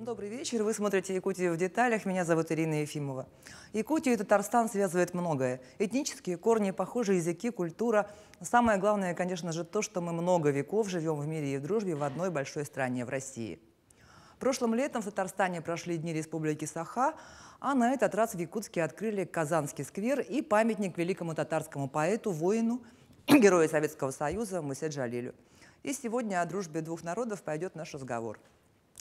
Ну, добрый вечер. Вы смотрите Якутию в деталях. Меня зовут Ирина Ефимова. Якутию и Татарстан связывает многое. Этнические корни, похожие языки, культура. Самое главное, конечно же, то, что мы много веков живем в мире и в дружбе в одной большой стране, в России. Прошлым летом в Татарстане прошли Дни Республики Саха, а на этот раз в Якутске открыли Казанский сквер и памятник великому татарскому поэту, воину, герою Советского Союза Мусе Джалилю. И сегодня о дружбе двух народов пойдет наш разговор –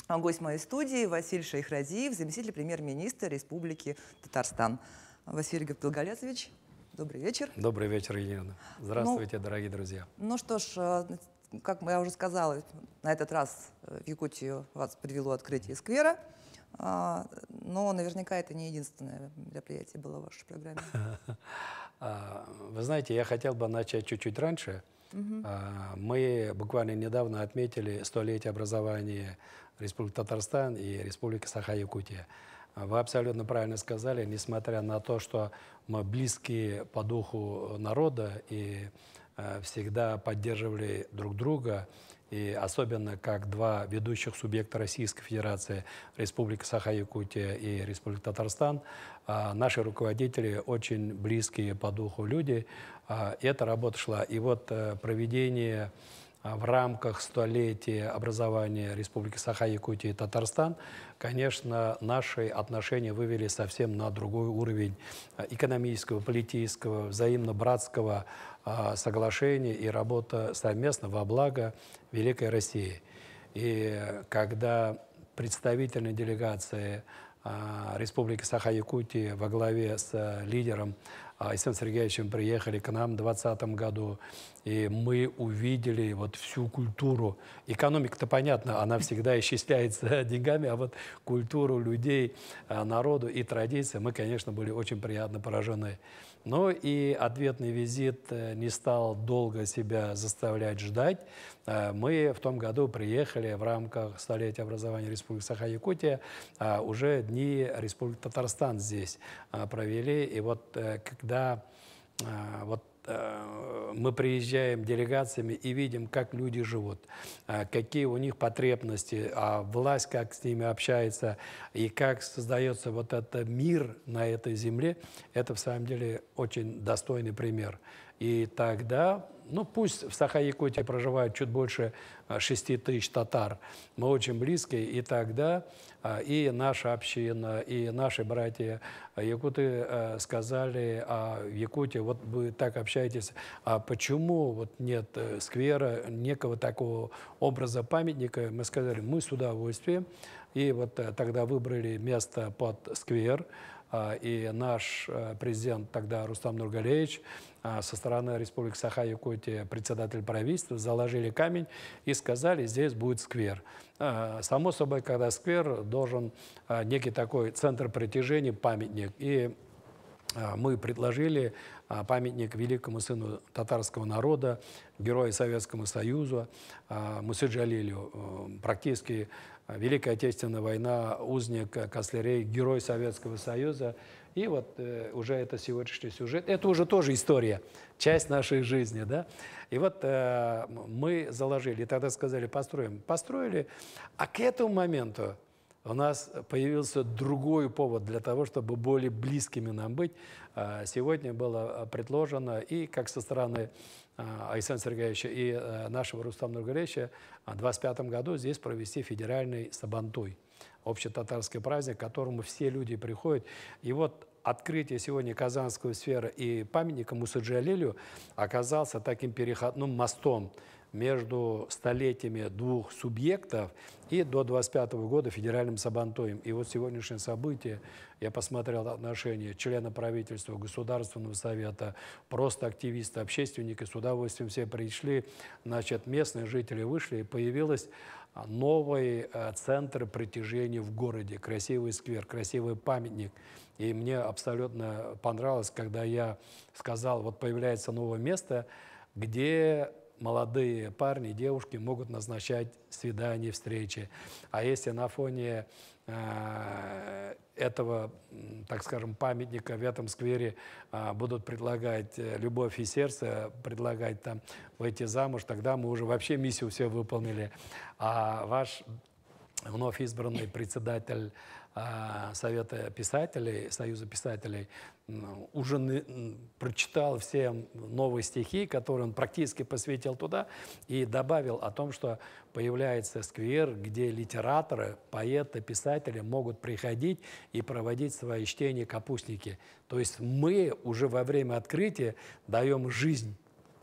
а гость моей студии Василий Шейхразиев, заместитель премьер-министра Республики Татарстан. Василий Габдулгалязович, добрый вечер. Добрый вечер, Елена. Здравствуйте, ну, дорогие друзья. Ну что ж, э, как я уже сказала, на этот раз в Якутию вас привело открытие сквера. А, но наверняка это не единственное мероприятие было в вашей программе. А, вы знаете, я хотел бы начать чуть-чуть раньше. Угу. Мы буквально недавно отметили столетие образования Республика Татарстан и Республика Саха-Якутия. Вы абсолютно правильно сказали, несмотря на то, что мы близкие по духу народа и э, всегда поддерживали друг друга, и особенно как два ведущих субъекта Российской Федерации, Республика Саха-Якутия и Республика Татарстан, э, наши руководители очень близкие по духу люди, э, и эта работа шла. И вот проведение а в рамках столетия образования Республики Саха-Якутия и Татарстан, конечно, наши отношения вывели совсем на другой уровень а, экономического, политического, взаимно-братского а, соглашения и работа совместно во благо Великой России. И когда представительная делегация Республики Саха-Якутия во главе с лидером Айсен Сергеевичем приехали к нам в 2020 году, и мы увидели вот всю культуру. Экономика-то, понятно, она всегда исчисляется деньгами, а вот культуру людей, а, народу и традиции мы, конечно, были очень приятно поражены. Но и ответный визит э, не стал долго себя заставлять ждать. Э, мы в том году приехали в рамках столетия образования Республики Саха-Якутия, э, уже дни Республики Татарстан здесь провели. И вот когда вот Э, мы приезжаем делегациями и видим, как люди живут, э, какие у них потребности, а власть как с ними общается и как создается вот этот мир на этой земле, это в самом деле очень достойный пример. И тогда ну, пусть в Саха-Якутии проживают чуть больше 6 э, тысяч татар. Мы очень близкие и тогда э, и наша община, и наши братья э, якуты сказали, а в Якутии вот вы так общаетесь, а почему вот нет сквера, некого такого образа памятника? Мы сказали, мы с удовольствием. И вот тогда выбрали место под сквер, а, и наш э, президент тогда Рустам Нургалеевич а, со стороны Республики Саха-Якутия председатель правительства заложили камень и сказали, здесь будет сквер. А, само собой, когда сквер, должен некий такой центр притяжения, памятник. И мы предложили а, памятник великому сыну татарского народа, герою Советскому Союзу а, Мусиджалилю. Э, практически э, Великая Отечественная война, узник э, Кослярей, герой Советского Союза. И вот уже это сегодняшний сюжет. Это уже тоже история, часть нашей жизни. Да? И вот мы заложили, тогда сказали, построим. Построили, а к этому моменту у нас появился другой повод для того, чтобы более близкими нам быть. А, сегодня было а, предложено и как со стороны а, Александра Сергеевича и э, нашего Рустама Нургаревича в 2025 году здесь провести федеральный Сабантуй, общетатарский праздник, к которому все люди приходят. И вот открытие сегодня Казанского сферы и памятника Мусаджи Алилю оказался таким переходным ну, мостом между столетиями двух субъектов и до 25 года федеральным Сабантоем. И вот сегодняшнее событие, я посмотрел отношения члена правительства, Государственного совета, просто активисты, общественники, с удовольствием все пришли, значит, местные жители вышли, и появилась а, новый а, центр притяжения в городе, красивый сквер, красивый памятник. И мне абсолютно понравилось, когда я сказал, вот появляется новое место, где молодые парни, девушки могут назначать свидания, встречи. А если на фоне э, этого, так скажем, памятника в этом сквере э, будут предлагать э, любовь и сердце, предлагать там выйти замуж, тогда мы уже вообще миссию все выполнили. А ваш вновь избранный председатель а, Совета писателей, Союза писателей, уже прочитал все новые стихи, которые он практически посвятил туда, и добавил о том, что появляется сквер, где литераторы, поэты, писатели могут приходить и проводить свои чтения капустники. То есть мы уже во время открытия даем жизнь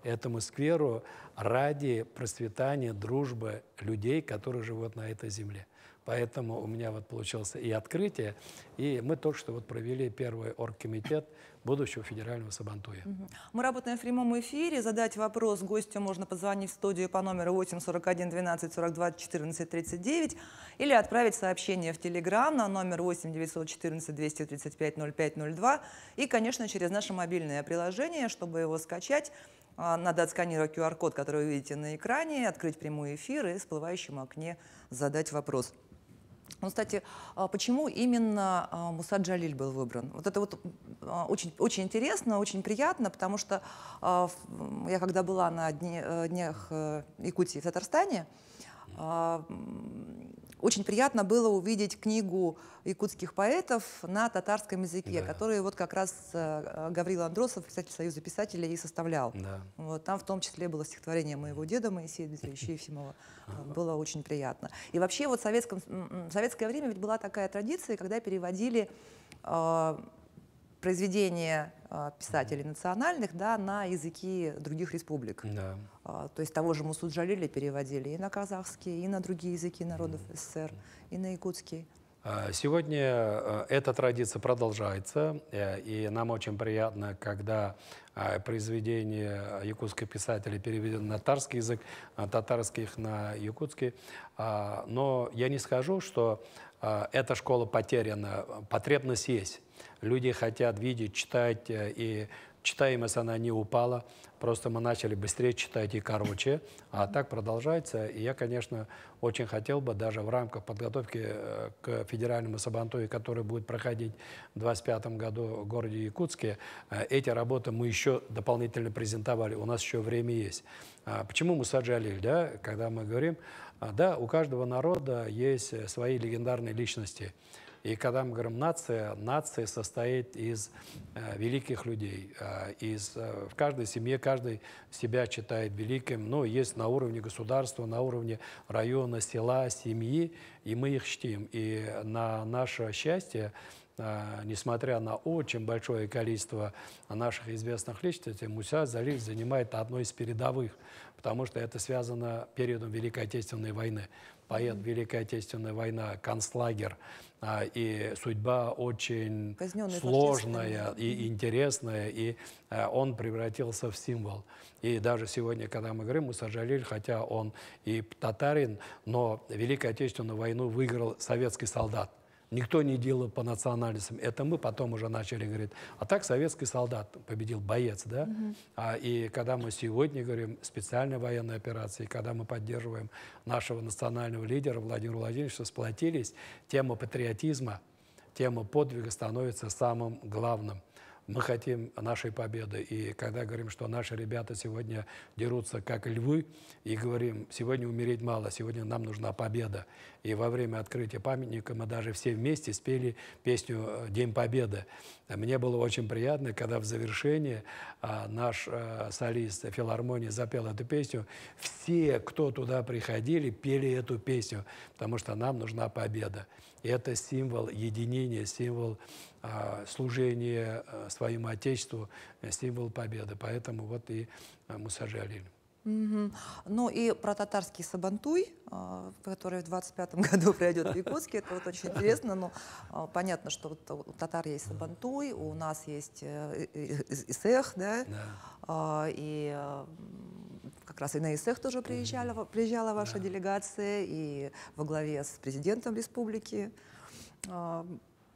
этому скверу ради процветания дружбы людей, которые живут на этой земле. Поэтому у меня вот получился и открытие, и мы только что вот провели первый оргкомитет будущего федерального Сабантуя. Мы работаем в прямом эфире. Задать вопрос гостю можно позвонить в студию по номеру 8 41 12 42 14 39 или отправить сообщение в Телеграм на номер 8 914 235 0502 и, конечно, через наше мобильное приложение, чтобы его скачать. А, надо отсканировать QR-код, который вы видите на экране, открыть прямой эфир и в всплывающем окне задать вопрос. Ну, кстати, а почему именно а, Муса Джалиль был выбран? Вот это вот а, очень, очень интересно, очень приятно, потому что я когда была на э, днях э, Якутии в Татарстане, очень приятно было увидеть книгу якутских поэтов на татарском языке, да. которую вот как раз э, Гаврил Андросов, писатель Союза писателей, и составлял. Да. Вот, там в том числе было стихотворение моего деда Моисея Дмитриевича Ефимова. Было очень приятно. И вообще вот в, советском, в советское время ведь была такая традиция, когда переводили э, произведения а, писателей национальных да, на языки других республик. Да. А, то есть того же Мусуджалиля переводили и на казахский, и на другие языки народов mm. СССР, и на якутский. А, сегодня эта традиция продолжается, э, и нам очень приятно, когда произведение якутских писателей переведено на татарский язык, татарских на якутский. Но я не скажу, что эта школа потеряна, потребность есть. Люди хотят видеть, читать, э, и читаемость она не упала, просто мы начали быстрее читать и короче, а так продолжается. И я, конечно, очень хотел бы даже в рамках подготовки э, к федеральному сабантуе, который будет проходить в 2025 году в городе Якутске, э, эти работы мы еще дополнительно презентовали, у нас еще время есть. А почему мы саджали, да, когда мы говорим, а, да, у каждого народа есть свои легендарные личности – и когда мы говорим нация, нация состоит из э, великих людей. Э, из, э, в каждой семье каждый себя считает великим. Но ну, есть на уровне государства, на уровне района, села, семьи, и мы их чтим. И на наше счастье а, несмотря на очень большое количество наших известных личностей, Муса залив занимает одно из передовых, потому что это связано периодом Великой Отечественной войны. Поэт Великая Отечественная война, концлагер, а, и судьба очень Казненный сложная и интересная, и а, он превратился в символ. И даже сегодня, когда мы говорим, Муса Жалиль, хотя он и татарин, но Великую Отечественную войну выиграл советский солдат. Никто не делал по национальностям. Это мы потом уже начали говорить. А так советский солдат победил, боец, да? Mm -hmm. А, и когда мы сегодня говорим специальной военной операции, когда мы поддерживаем нашего национального лидера Владимира Владимировича, сплотились, тема патриотизма, тема подвига становится самым главным мы хотим нашей победы. И когда говорим, что наши ребята сегодня дерутся как львы, и говорим, сегодня умереть мало, сегодня нам нужна победа. И во время открытия памятника мы даже все вместе спели песню э, «День Победы». Мне было очень приятно, когда в завершении а, наш э, солист филармонии запел эту песню. Все, кто туда приходили, пели эту песню, потому что нам нужна победа. Это символ единения, символ а, служения а, своему Отечеству, э, символ победы. Поэтому вот и а, Мусажи Угу. Ну и про татарский Сабантуй, а, который в 25-м году пройдет в Якутске, это вот очень интересно, но понятно, что вот у татар есть Сабантуй, у нас есть э, Исех, да, да. и как раз и на ИСЭХ тоже приезжала, приезжала ваша да. делегация, и во главе с президентом республики. А,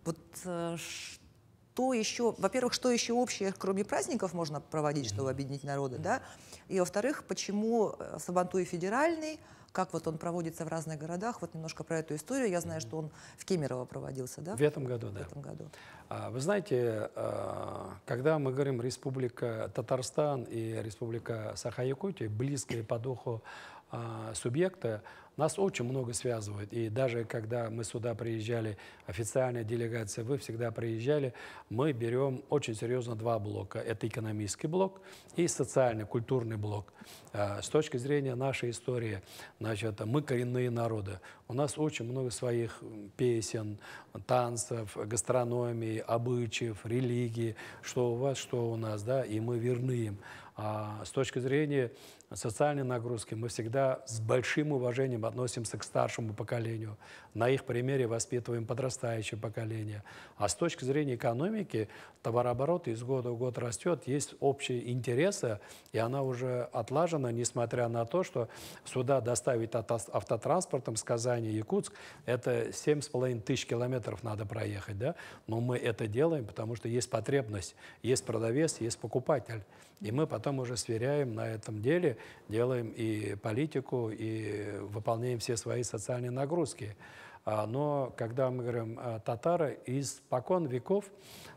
вот э, что еще, во-первых, что еще общее, кроме праздников, можно проводить, чтобы объединить народы, да? И, во-вторых, почему э, Сабантуй федеральный – как вот он проводится в разных городах. Вот немножко про эту историю. Я знаю, что он в Кемерово проводился, да? В этом году, в да. В этом году. А, вы знаете, а, когда мы говорим Республика Татарстан и Республика Саха-Якутия, близкие по духу а, субъекта, нас очень много связывает. И даже когда мы сюда приезжали, официальная делегация, вы всегда приезжали, мы берем очень серьезно два блока. Это экономический блок и социальный, культурный блок. А, с точки зрения нашей истории, значит, мы коренные народы. У нас очень много своих песен, танцев, гастрономии, обычаев, религии, что у вас, что у нас, да, и мы верны им. А с точки зрения социальной нагрузки, мы всегда с большим уважением относимся к старшему поколению. На их примере воспитываем подрастающее поколение. А с точки зрения экономики, товарооборот из года в год растет, есть общие интересы, и она уже отлажена, несмотря на то, что сюда доставить автотранспортом с Казани и Якутск, это 7,5 тысяч километров надо проехать. Да? Но мы это делаем, потому что есть потребность, есть продавец, есть покупатель. И мы потом уже сверяем на этом деле, делаем и политику, и выполняем все свои социальные нагрузки. А, но когда мы говорим татары, из покон веков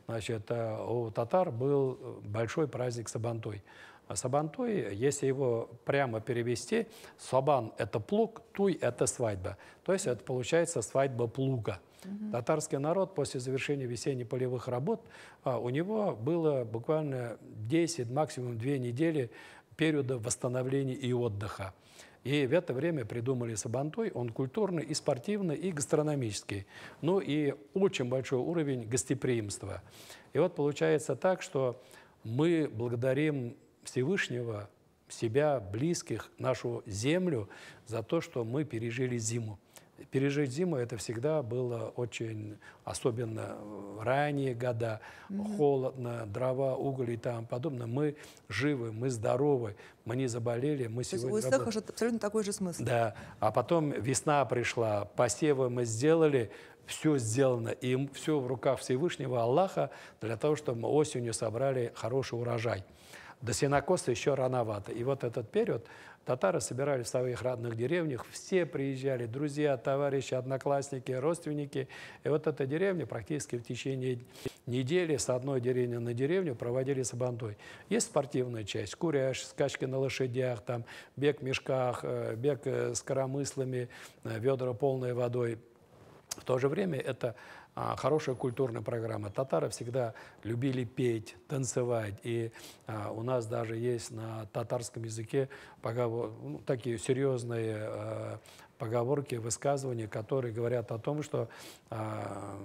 значит, э, у татар был большой праздник Сабантуй. А Сабантуй, если его прямо перевести, сабан – это плуг, туй – это свадьба. То есть это получается свадьба плуга. Угу. Татарский народ после завершения весенних полевых работ, а, у него было буквально 10, максимум 2 недели периода восстановления и отдыха. И в это время придумали Сабантой. Он культурный и спортивный, и гастрономический. Ну и очень большой уровень гостеприимства. И вот получается так, что мы благодарим Всевышнего, себя, близких, нашу землю за то, что мы пережили зиму пережить зиму это всегда было очень, особенно в ранние года, mm холодно, дрова, уголь и там подобное. Мы живы, мы здоровы, мы не заболели, мы То сегодня... То есть у абсолютно такой же смысл. Да, а потом весна пришла, посевы мы сделали, все сделано, и все в руках Всевышнего Аллаха для того, чтобы мы осенью собрали хороший урожай. До сенокоса еще рановато. И вот этот период Татары собирались в своих родных деревнях, все приезжали, друзья, товарищи, одноклассники, родственники. И вот эта деревня практически в течение недели с одной деревни на деревню проводили с бандой. Есть спортивная часть, куряж, скачки на лошадях, там, бег в мешках, э, бег э, с коромыслами, э, ведра полной водой. В то же время это а, хорошая культурная программа. Татары всегда любили петь, танцевать, и а, у нас даже есть на татарском языке поговор... ну, такие серьезные а, поговорки, высказывания, которые говорят о том, что а,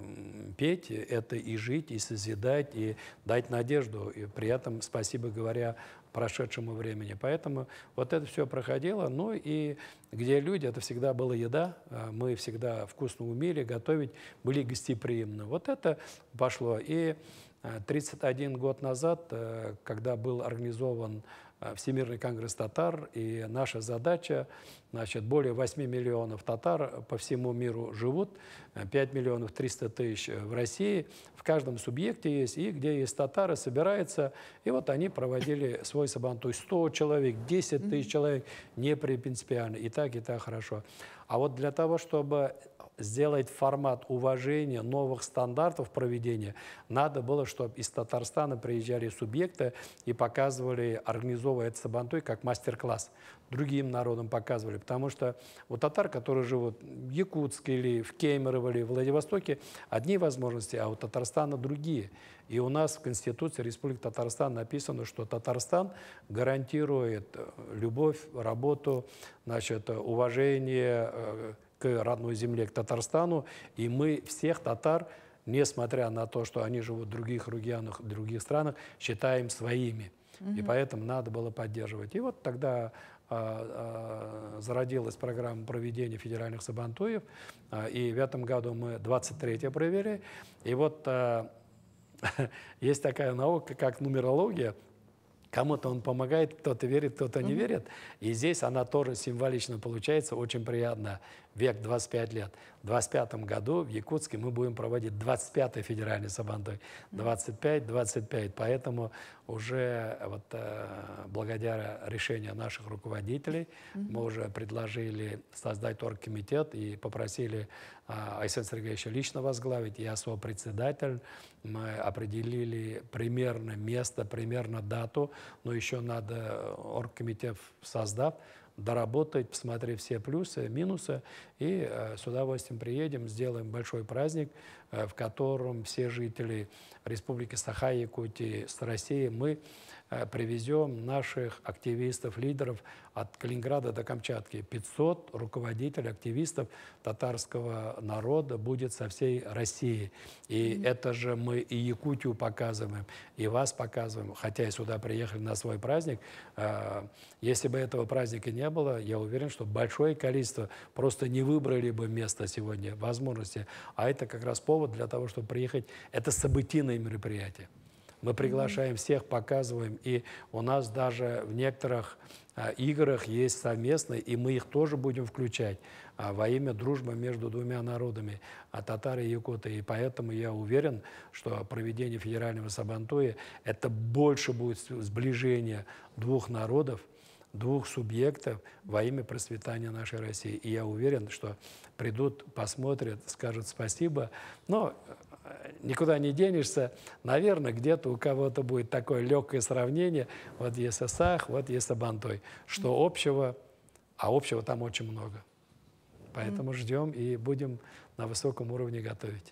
петь – это и жить, и созидать, и дать надежду, и при этом спасибо говоря прошедшему времени. Поэтому вот это все проходило. Ну и где люди, это всегда была еда, э, мы всегда вкусно умели готовить, были гостеприимны. Вот это пошло. И 31 э, год назад, э, когда был организован Э, Всемирный конгресс татар, и наша задача, значит, более 8 миллионов татар по всему миру живут, 5 э, миллионов 300 тысяч в России, в каждом субъекте есть, и где есть татары, собирается, и вот они проводили свой сабан, то есть 100 человек, 10 тысяч человек, не принципиально, и так, и так хорошо. А вот для того, чтобы сделать формат уважения новых стандартов проведения, надо было, чтобы из Татарстана приезжали субъекты и показывали, организовывая это сабантуй, как мастер-класс. Другим народам показывали, потому что у татар, которые живут в Якутске или в Кемерово или в Владивостоке, одни возможности, а у Татарстана другие. И у нас в Конституции Республики Татарстан написано, что Татарстан гарантирует э, любовь, работу, значит, э, уважение э, к родной земле, к Татарстану. И мы всех татар несмотря на то, что они живут в других регионах, в других странах, считаем своими. Угу. И поэтому надо было поддерживать. И вот тогда зародилась программа проведения федеральных сабантуев. и в этом году мы 23-е провели. И вот Есть такая наука, как нумерология. Кому-то он помогает, кто-то верит, кто-то не верит. И здесь она тоже символично получается, очень приятно век 25 лет. В 25 году в Якутске мы будем проводить 25-й федеральный сабантуй. 25-25. Поэтому уже э, вот, э, благодаря решению наших руководителей mm-hmm. мы уже предложили создать оргкомитет и попросили э, Айсен Сергеевича лично возглавить. Я свой председатель. Мы определили примерно место, примерно дату. Но еще надо оргкомитет создав, доработать, посмотреть все плюсы, минусы, и э, с удовольствием приедем, сделаем большой праздник, э, в котором все жители Республики Саха, Якутии, с России мы Э, привезем наших активистов, лидеров от Калининграда до Камчатки. 500 руководителей, активистов татарского народа будет со всей России. И mm -hmm. это же мы и Якутию показываем, и вас показываем, хотя и сюда приехали на свой праздник. Э, если бы этого праздника не было, я уверен, что большое количество просто не выбрали бы место сегодня, возможности. А это как раз повод для того, чтобы приехать. Это событийное мероприятие. Мы приглашаем всех, показываем, и у нас даже в некоторых а, играх есть совместные, и мы их тоже будем включать а, во имя дружбы между двумя народами, а татары и якуты. И поэтому я уверен, что проведение федерального Сабантуя – это больше будет сближение двух народов, двух субъектов во имя процветания нашей России. И я уверен, что придут, посмотрят, скажут спасибо. Но никуда не денешься. Наверное, где-то у кого-то будет такое легкое сравнение. Вот есть Исах, вот есть Абантой. Что общего, а общего там очень много. Поэтому ждем и будем на высоком уровне готовить.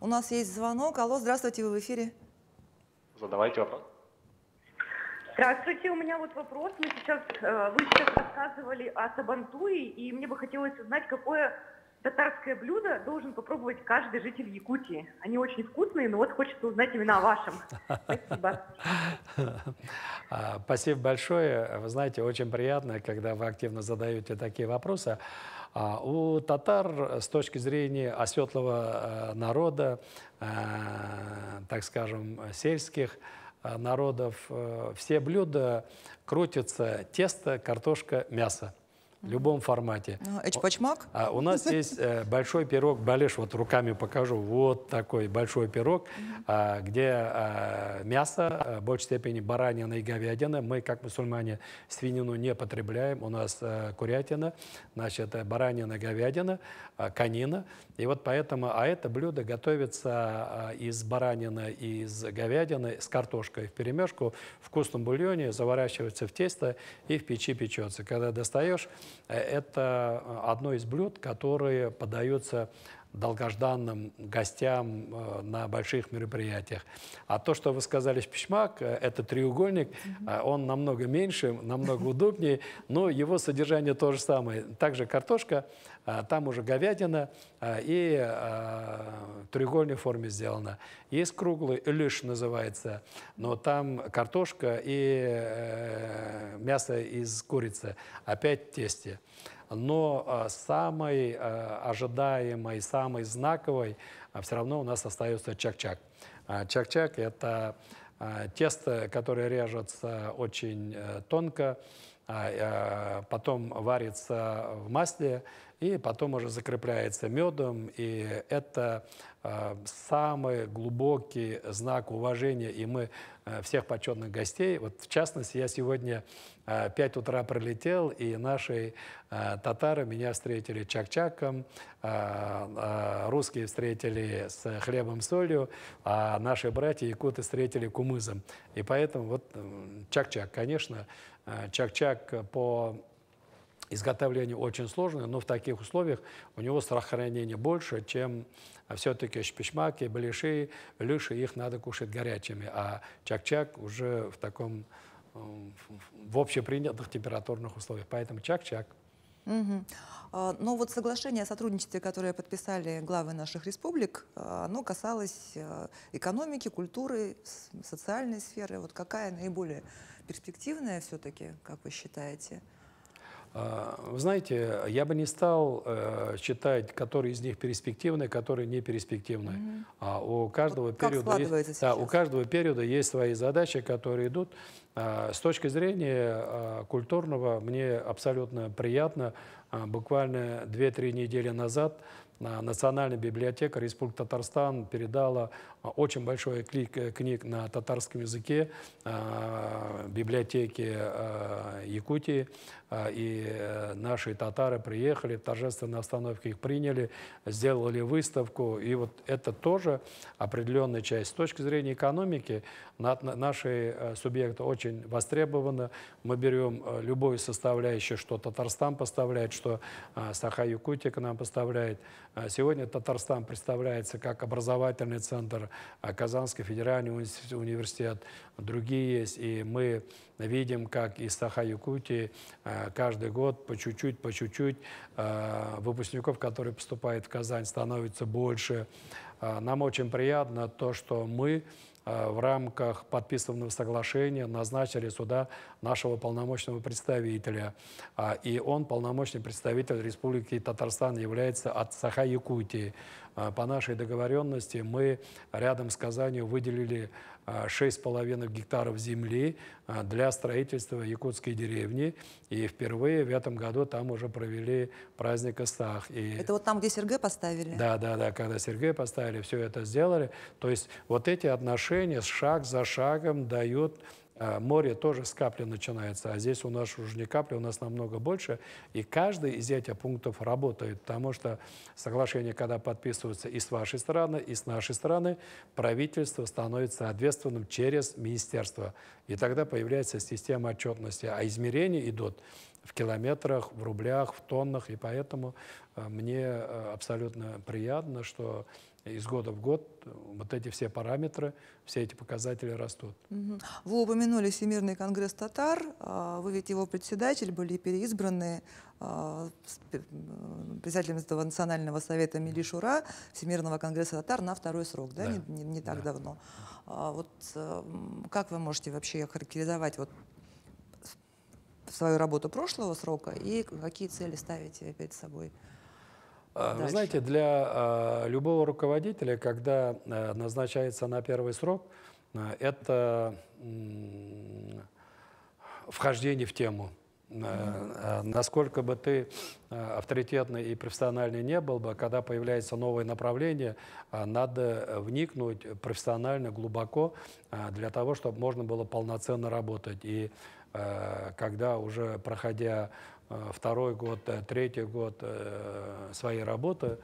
У нас есть звонок. Алло, здравствуйте, вы в эфире. Задавайте вопрос. Здравствуйте, у меня вот вопрос. Мы сейчас, э, вы сейчас рассказывали о Сабантуе, и мне бы хотелось узнать, какое татарское блюдо должен попробовать каждый житель Якутии. Они очень вкусные, но вот хочется узнать именно о вашем. Спасибо. А, спасибо большое. Вы знаете, очень приятно, когда вы активно задаете такие вопросы. А, у татар с точки зрения оседлого э, народа, э, так скажем, сельских э, народов, все блюда крутятся тесто, картошка, мясо в любом формате. Ну, Эчпачмак? А у нас есть э, большой пирог, балеш, вот руками покажу, вот такой большой пирог, а, где а, мясо, а, в большей степени баранина и говядина, мы, как мусульмане, свинину не потребляем, у нас э, курятина, значит, э, баранина, говядина, э, конина, и вот поэтому, а это блюдо готовится из баранины из говядины с картошкой в перемешку, в вкусном бульоне, заворачивается в тесто и в печи печется. Когда достаешь, Э, это э, одно из блюд, которое подается долгожданным гостям э, на больших мероприятиях. А то, что вы сказали в письмак, э, это треугольник, э, он намного меньше, намного удобнее, но его содержание то же самое. Также картошка, там уже говядина и в треугольной форме сделана. Есть круглый, лишь называется, но там картошка и мясо из курицы, опять тесте но а, самой а, ожидаемой, самой знаковой а, все равно у нас остается чак-чак. Чак-чак – это тесто, которое режется очень э, тонко, а, э, потом варится в масле и потом уже закрепляется медом. И это э, самый глубокий знак уважения, и мы э, всех почетных гостей. Вот в частности, я сегодня 5 утра пролетел, и наши татары меня встретили чак-чаком, русские встретили с хлебом солью, а наши братья якуты встретили кумызом. И поэтому вот чак-чак, конечно, Э, чак-чак э, по изготовлению очень сложный, но в таких условиях у него сохранение больше, чем э, все-таки шпичмаки, блиши, лыши, их надо кушать горячими, а чак-чак уже в таком эм, в общепринятых температурных условиях. Поэтому чак-чак. Угу. А, ну но вот соглашение о сотрудничестве, которое подписали главы наших республик, оно касалось экономики, культуры, социальной сферы. Вот какая наиболее перспективная все-таки, как вы считаете? А, вы знаете, я бы не стал э, читать, которые из них перспективны, которые не перспективны. Mm а у каждого вот периода есть, да, у каждого периода есть свои задачи, которые идут. А, с точки зрения а, культурного мне абсолютно приятно. буквально 2-3 недели назад Национальная библиотека Республики Татарстан передала а, очень большой клик э, книг на татарском языке, а, библиотеке а, Якутии, и э, наши татары приехали, торжественной остановке их приняли, сделали выставку, и вот это тоже определенная часть. С точки зрения экономики наши э, субъекты очень востребованы, мы берем любую составляющую, что Татарстан поставляет, что Саха-Якутия к нам поставляет. Сегодня Татарстан представляется как образовательный центр, Казанский федеральный университет, другие есть. И мы видим, как из Саха-Якутии э, каждый год по чуть-чуть, по чуть-чуть э, выпускников, которые поступают в Казань, становится больше. Э, нам очень приятно то, что мы в рамках подписанного соглашения назначили сюда нашего полномочного представителя. И он, полномочный представитель Республики Татарстан, является от Саха-Якутии. А, по нашей договоренности мы рядом с Казанью выделили 6,5 а, гектаров земли а, для строительства якутской деревни. И впервые в этом году там уже провели праздник Истах. И... Это вот там, где Сергей поставили? Да, да, да, когда Сергей поставили, все это сделали. То есть вот эти отношения шаг за шагом дают Э, море тоже с капли начинается, а здесь у нас уже не капли, у нас намного больше, и каждый из этих пунктов работает, потому что соглашение, когда подписывается и с вашей стороны, и с нашей стороны, правительство становится ответственным через министерство, и тогда появляется система отчетности, а измерения идут в километрах, в рублях, в тоннах, и поэтому э, мне э, абсолютно приятно, что из года в год вот эти все параметры, все эти показатели растут. Вы упомянули Всемирный конгресс татар, а, вы ведь его председатель, были переизбраны а, э, председателем этого национального совета Мили Всемирного конгресса татар на второй срок, да, да. Не, не, не так да. давно. А, вот э, как вы можете вообще характеризовать вот свою работу прошлого срока и какие цели ставите перед собой? А, Дальше. Вы знаете, для а, любого руководителя, когда а, назначается на первый срок, это вхождение в тему. Mm Насколько бы ты авторитетный и профессиональный не был бы, когда появляется новое направление, надо вникнуть профессионально, глубоко, для того, чтобы можно было полноценно работать. И когда уже проходя Э, второй год, э, третий год э, своей работы,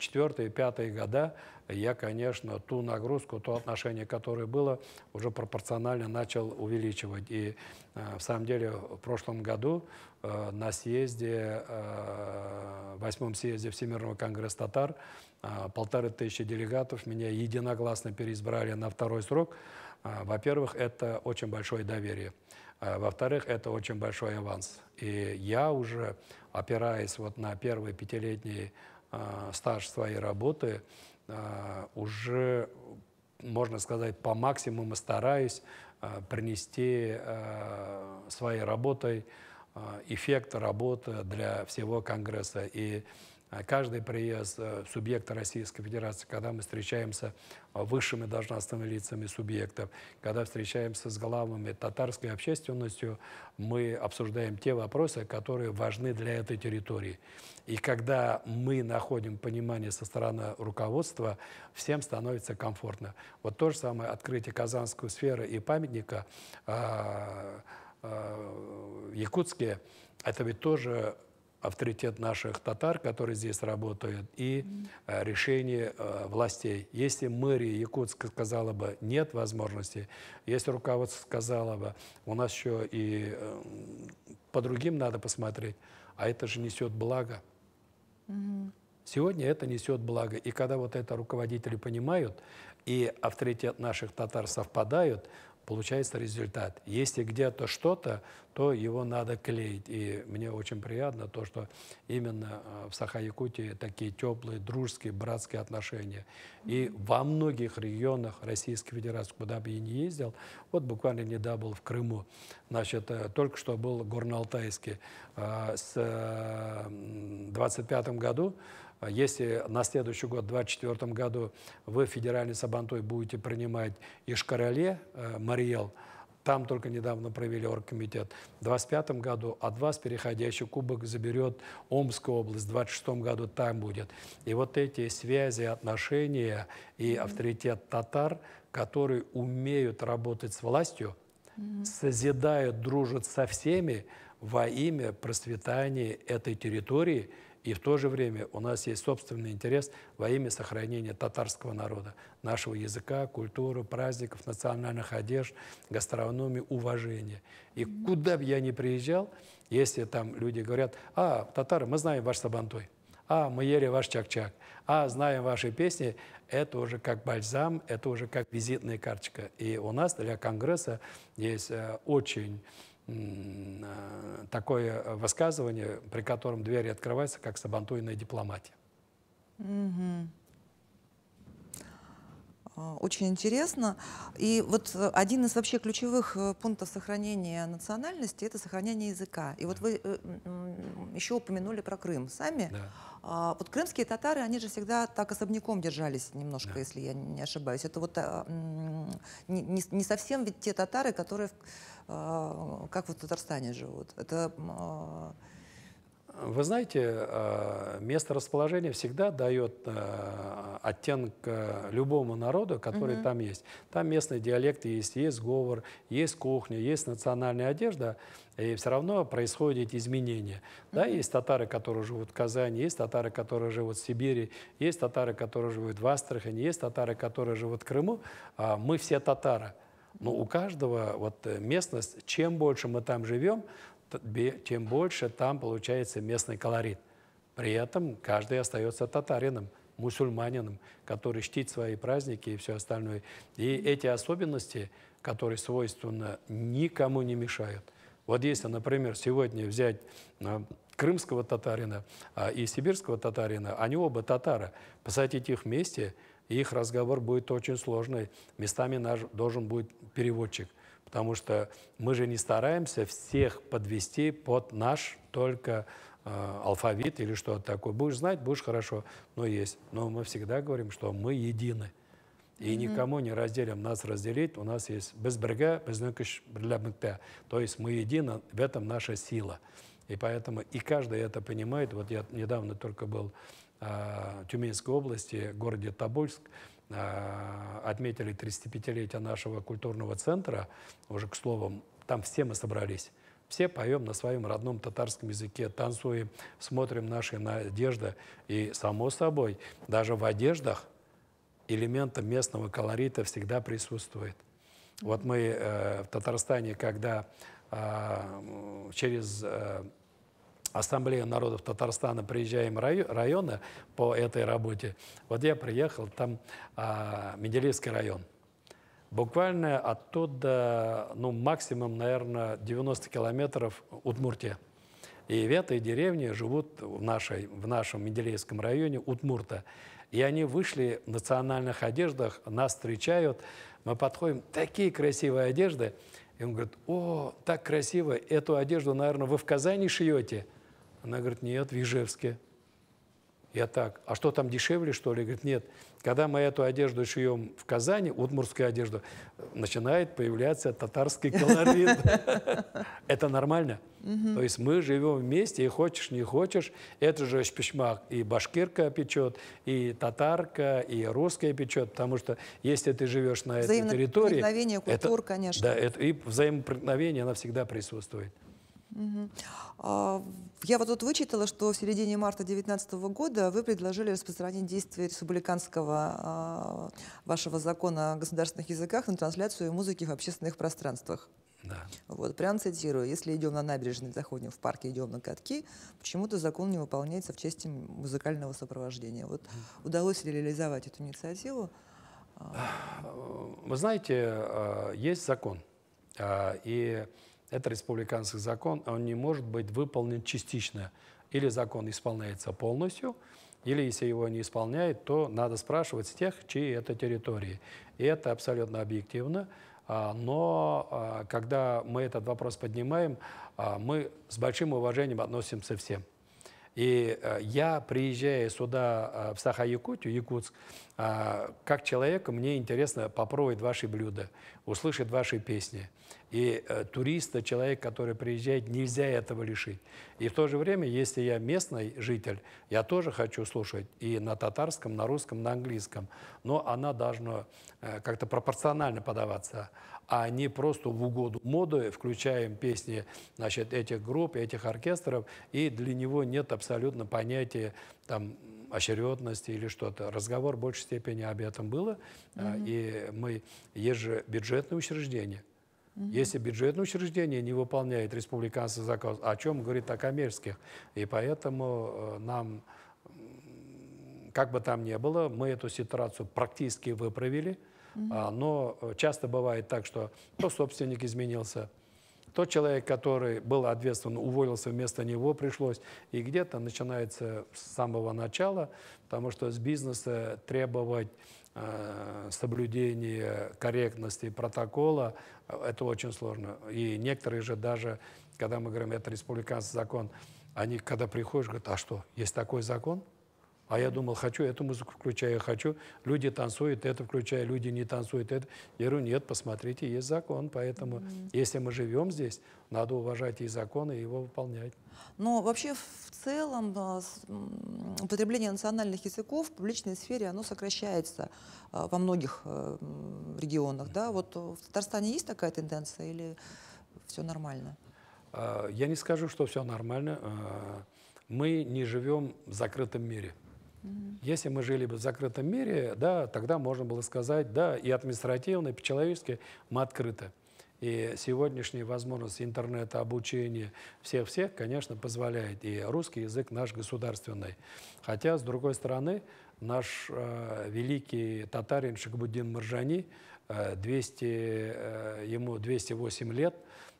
четвертые, пятые года, я, конечно, ту нагрузку, то отношение, которое было, уже пропорционально начал увеличивать. И в самом деле в прошлом году на съезде, восьмом съезде Всемирного конгресса татар, полторы тысячи делегатов меня единогласно переизбрали на второй срок – а, во-первых, это очень большое доверие. А, во-вторых, это очень большой аванс. И я уже, опираясь вот на первый пятилетний э, стаж своей работы, э, уже, можно сказать, по максимуму стараюсь э, принести э, своей работой эффект работы для всего Конгресса. И а каждый приезд э, субъекта Российской Федерации, когда мы встречаемся э, высшими должностными лицами субъектов, когда встречаемся с главами татарской общественностью, мы обсуждаем те вопросы, которые важны для этой территории. И когда мы находим понимание со стороны руководства, всем становится комфортно. Вот то же самое открытие Казанской сферы и памятника э, а, а, Якутске, это ведь тоже авторитет наших татар, которые здесь работают, и э, решение э, властей. Если мэрия Якутска сказала бы нет возможности, если руководство сказало бы, у нас еще и э, по другим надо посмотреть, а это же несет благо. Сегодня это несет благо. И когда вот это руководители понимают, и авторитет наших татар совпадают, получается результат. Если где-то что-то, то его надо клеить. И мне очень приятно то, что именно э, в Саха-Якутии такие теплые, дружеские, братские отношения. И во многих регионах Российской Федерации, куда бы я ни ездил, вот буквально недавно был в Крыму, значит, э, только что был Горно-Алтайский, э, с 25 году а если на следующий год, в 2024 году, вы в федеральной Сабантой будете принимать Ишкарале, э, Мариел, там только недавно провели оргкомитет. В 2025 году от вас переходящий кубок заберет Омская область, в 2026 году там будет. И вот эти связи, отношения и авторитет татар, которые умеют работать с властью, mm созидают, дружат со всеми во имя процветания этой территории – и в то же время у нас есть собственный интерес во имя сохранения татарского народа, нашего языка, культуры, праздников, национальных одежд, гастрономии, уважения. И куда бы я ни приезжал, если там люди говорят, а, татары, мы знаем ваш сабантой, а, мы ели ваш чак-чак, а, знаем ваши песни, это уже как бальзам, это уже как визитная карточка. И у нас для Конгресса есть э, очень Э, такое э, высказывание, при котором двери открываются, как сабантуйная дипломатия. Угу. Э, очень интересно. И вот э, один из вообще ключевых э, пунктов сохранения национальности – это сохранение языка. И вот вы еще упомянули про Крым сами. Да. А, вот крымские татары, они же всегда так особняком держались немножко, да. если я не ошибаюсь. Это вот а, не совсем ведь те татары, которые а, как в Татарстане живут. Это вы знаете, а, место расположения всегда дает а, оттенок а, любому народу, который угу. там есть. Там местные диалекты есть, есть говор, есть кухня, есть национальная одежда, и все равно происходят изменения. Да, есть татары, которые живут в Казани, есть татары, которые живут в Сибири, есть татары, которые живут в Астрахани, есть татары, которые живут в Крыму. Мы все татары. Но у каждого вот э, местность, чем больше мы там живем, тем больше там получается местный колорит. При этом каждый остается татарином, мусульманином, который чтит свои праздники и все остальное. И эти особенности, которые свойственно никому не мешают. Вот если, например, сегодня взять а, крымского татарина а, и сибирского татарина, они оба татары, посадить их вместе, их разговор будет очень сложный. Местами наш должен будет переводчик. Потому что мы же не стараемся всех подвести под наш только э, алфавит или что-то такое. Будешь знать, будешь хорошо, но есть. Но мы всегда говорим, что мы едины. И mm-hmm. никому не разделим нас разделить. У нас есть без безбрега, безнекиш для То есть мы едины, в этом наша сила. И поэтому и каждый это понимает. Вот я недавно только был э, в Тюменской области, в городе Тобольск, Э, отметили 35-летие нашего культурного центра, уже к слову, там все мы собрались. Все поем на своем родном татарском языке, танцуем, смотрим наши надежды. И, само собой, даже в одеждах элемента местного колорита всегда присутствует. Вот мы э, в Татарстане, когда э, через э, Ассамблею народов Татарстана «Приезжаем районы по этой работе. Вот я приехал, там а, Менделеевский район. Буквально оттуда, ну, максимум, наверное, 90 километров Удмуртия. И в этой деревне живут в, нашей, в нашем Менделеевском районе Удмурта. И они вышли в национальных одеждах, нас встречают. Мы подходим, такие красивые одежды. И он говорит, о, так красиво, эту одежду, наверное, вы в Казани шьете. Она говорит, нет, в Ижевске. Я так, а что там дешевле, что ли? Говорит, нет. Когда мы эту одежду шьем в Казани, удмурскую одежду, начинает появляться татарский колорит. Это нормально. То есть мы живем вместе, и хочешь, не хочешь, это же шпишмак. И башкирка печет, и татарка, и русская печет, потому что если ты живешь на этой территории... Взаимопроникновение культур, конечно. Да, и взаимопроникновение, она всегда присутствует. А, я вот тут вычитала, что в середине марта 2019 года вы предложили распространить действие республиканского а, вашего закона о государственных языках на трансляцию музыки в общественных пространствах. Да. Вот, прям цитирую, если идем на набережной, заходим в парк, идем на катки, почему-то закон не выполняется в части музыкального сопровождения. Вот удалось ли реализовать эту инициативу? А. Вы знаете, есть закон, и это республиканский закон, он не может быть выполнен частично. Или закон исполняется полностью, или если его не исполняет, то надо спрашивать с тех, чьи это территории. И это абсолютно объективно. А, но а, когда мы этот вопрос поднимаем, а, мы с большим уважением относимся всем. И я, приезжая сюда, в Саха-Якутию, Якутск, как человек, мне интересно попробовать ваши блюда, услышать ваши песни. И э, туриста, человек, который приезжает, нельзя этого лишить. И в то же время, если я местный житель, я тоже хочу слушать и на татарском, на русском, на английском. Но она должна э, как-то пропорционально подаваться, а не просто в угоду моды включаем песни значит, этих групп, этих оркестров, и для него нет абсолютно понятия там, очередности или что-то. Разговор в большей степени об этом было, mm -hmm. и мы, есть же бюджетные учреждения, если бюджетное учреждение не выполняет республиканский заказ, о чем говорит о коммерческих. И поэтому э, нам, как бы там ни было, мы эту ситуацию практически выправили. А, но э, часто бывает так, что то собственник изменился, тот человек, который был ответственен, уволился, вместо него пришлось. И где-то начинается с самого начала, потому что с бизнеса требовать э, соблюдения корректности протокола, это очень сложно. И некоторые же даже, когда мы говорим, это республиканский закон, они, когда приходишь, говорят, а что, есть такой закон? А я думал, хочу эту музыку включаю, хочу. Люди танцуют это, включая, люди не танцуют это. Я говорю, нет, посмотрите, есть закон. Поэтому, mm -hmm. если мы живем здесь, надо уважать и закон, и его выполнять. Но вообще в целом а, употребление национальных языков в публичной сфере, оно сокращается а, во многих э, регионах. Да? Вот в Татарстане есть такая тенденция или все нормально? А, я не скажу, что все нормально. Мы не живем в закрытом мире. Если мы жили бы в закрытом мире, да, тогда можно было сказать, да, и административно, и по-человечески мы открыты. И сегодняшняя возможность интернета, обучения всех-всех, конечно, позволяет. И русский язык наш государственный. Хотя, с другой стороны, наш э, великий татарин Шикбуддин Маржани, э, 200, э, ему 208 лет,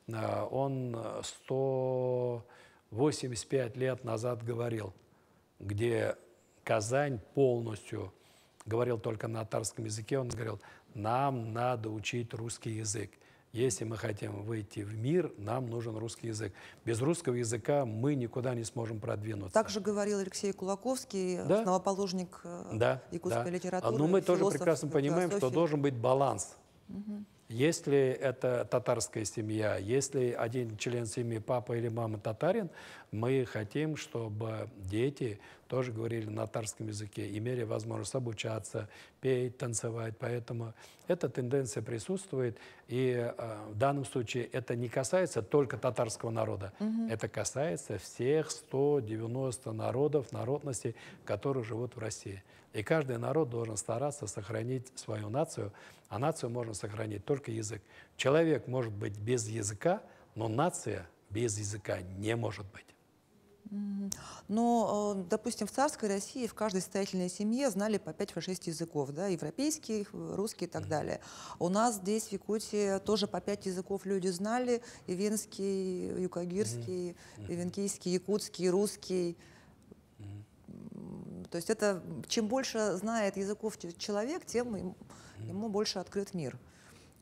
э, он 185 лет назад говорил, где Казань полностью говорил только на татарском языке, он говорил, нам надо учить русский язык. Если мы хотим выйти в мир, нам нужен русский язык. Без русского языка мы никуда не сможем продвинуться. Так же говорил Алексей Кулаковский, да? основоположник э, да, якутской да. литературы. А, Но ну, мы тоже прекрасно понимаем, что должен быть баланс. Угу. Если это татарская семья, если один член семьи папа или мама татарин, мы хотим, чтобы дети тоже говорили на татарском языке, имели возможность обучаться, петь, танцевать. Поэтому эта тенденция присутствует. И э, в данном случае это не касается только татарского народа. Угу. Это касается всех 190 народов, народностей, которые живут в России. И каждый народ должен стараться сохранить свою нацию. А нацию можно сохранить только язык. Человек может быть без языка, но нация без языка не может быть. Но, э, допустим, в царской России в каждой состоятельной семье знали по 5-6 языков, да, европейский, русский и так далее. У нас здесь, в Якутии, тоже по 5 языков люди знали, и венский, юкагирский, mm и венкийский, якутский, русский. То есть это, чем больше знает языков человек, тем ему, ему больше открыт мир.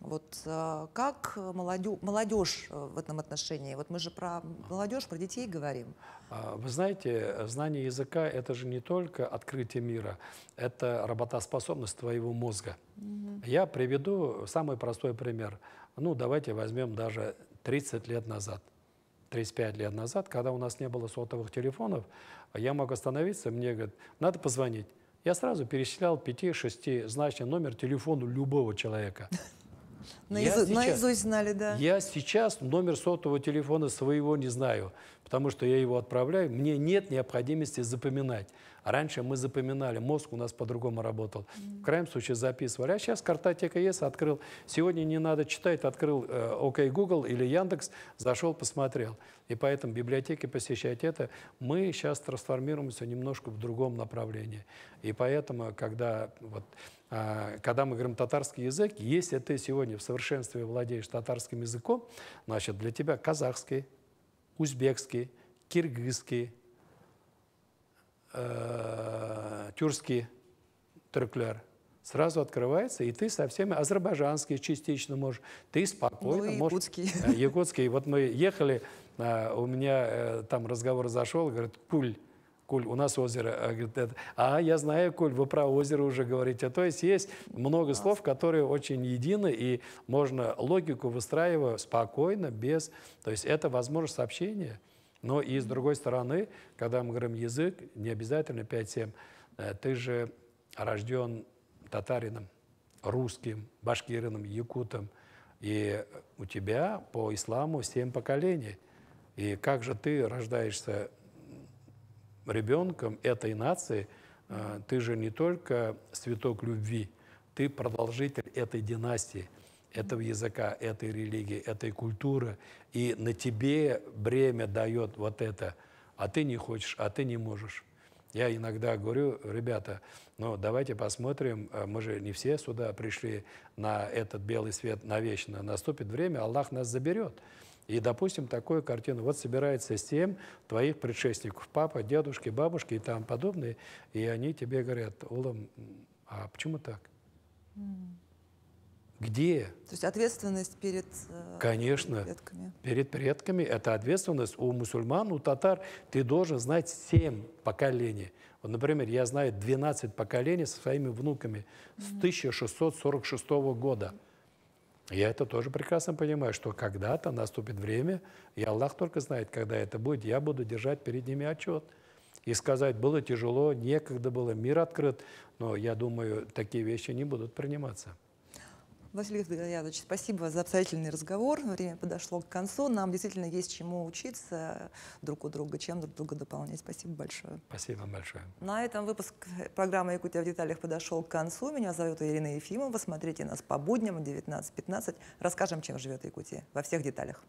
Вот э, как молодежь, молодежь э, в этом отношении? Вот мы же про молодежь, про детей говорим. А, вы знаете, знание языка – это же не только открытие мира, это работоспособность твоего мозга. Угу. Я приведу самый простой пример. Ну, давайте возьмем даже 30 лет назад. 35 лет назад, когда у нас не было сотовых телефонов, я мог остановиться, мне говорят, надо позвонить. Я сразу перечислял 5-6 значный номер телефона любого человека. Наизу... Сейчас, наизусть знали, да. Я сейчас номер сотового телефона своего не знаю, потому что я его отправляю. Мне нет необходимости запоминать. Раньше мы запоминали, мозг у нас по-другому работал. Mm. В крайнем случае записывали. А сейчас картотека есть, открыл. Сегодня не надо читать, открыл э, ОК Google или Яндекс, зашел, посмотрел. И поэтому библиотеки посещать это. Мы сейчас трансформируемся немножко в другом направлении. И поэтому, когда вот а, когда мы говорим татарский язык, если ты сегодня в совершенстве владеешь татарским языком, значит, для тебя казахский, узбекский, киргизский, э, тюркский түрклер сразу открывается, и ты со всеми азербайджанские частично можешь, ты спокойно ну, якутский. можешь... Э, якутский. Вот мы ехали, а, у меня э, там разговор зашел, говорит, пуль, Коль, у нас озеро. А, говорит, это, а я знаю, Коль, вы про озеро уже говорите. То есть есть много слов, которые очень едины, и можно логику выстраивать спокойно, без... То есть это возможность сообщения. Но и с другой стороны, когда мы говорим язык, не обязательно 5-7, э, ты же рожден татарином, русским, башкирином, якутом, и у тебя по исламу семь поколений. И как же ты рождаешься ребенком этой нации, э, ты же не только цветок любви, ты продолжитель этой династии, этого языка, этой религии, этой культуры. И на тебе бремя дает вот это, а ты не хочешь, а ты не можешь. Я иногда говорю, ребята, ну давайте посмотрим, э, мы же не все сюда пришли на этот белый свет навечно. Наступит время, Аллах нас заберет. И, допустим, такую картину. Вот собирается семь твоих предшественников, папа, дедушки, бабушки и там подобные, и они тебе говорят, Улам, а почему так? Где? То есть ответственность перед э, Конечно, предками. перед предками. Это ответственность у мусульман, у татар. Ты должен знать семь поколений. Вот, например, я знаю 12 поколений со своими внуками mm -hmm. с 1646 года. Я это тоже прекрасно понимаю, что когда-то наступит время, и Аллах только знает, когда это будет, я буду держать перед ними отчет. И сказать, было тяжело, некогда было, мир открыт, но я думаю, такие вещи не будут приниматься. Василий Леонидович, спасибо за обстоятельный разговор. Время подошло к концу. Нам действительно есть чему учиться друг у друга, чем друг друга дополнять. Спасибо большое. Спасибо вам большое. На этом выпуск программы «Якутия в деталях» подошел к концу. Меня зовут Ирина Ефимова. Смотрите нас по будням в 19.15. Расскажем, чем живет Якутия во всех деталях.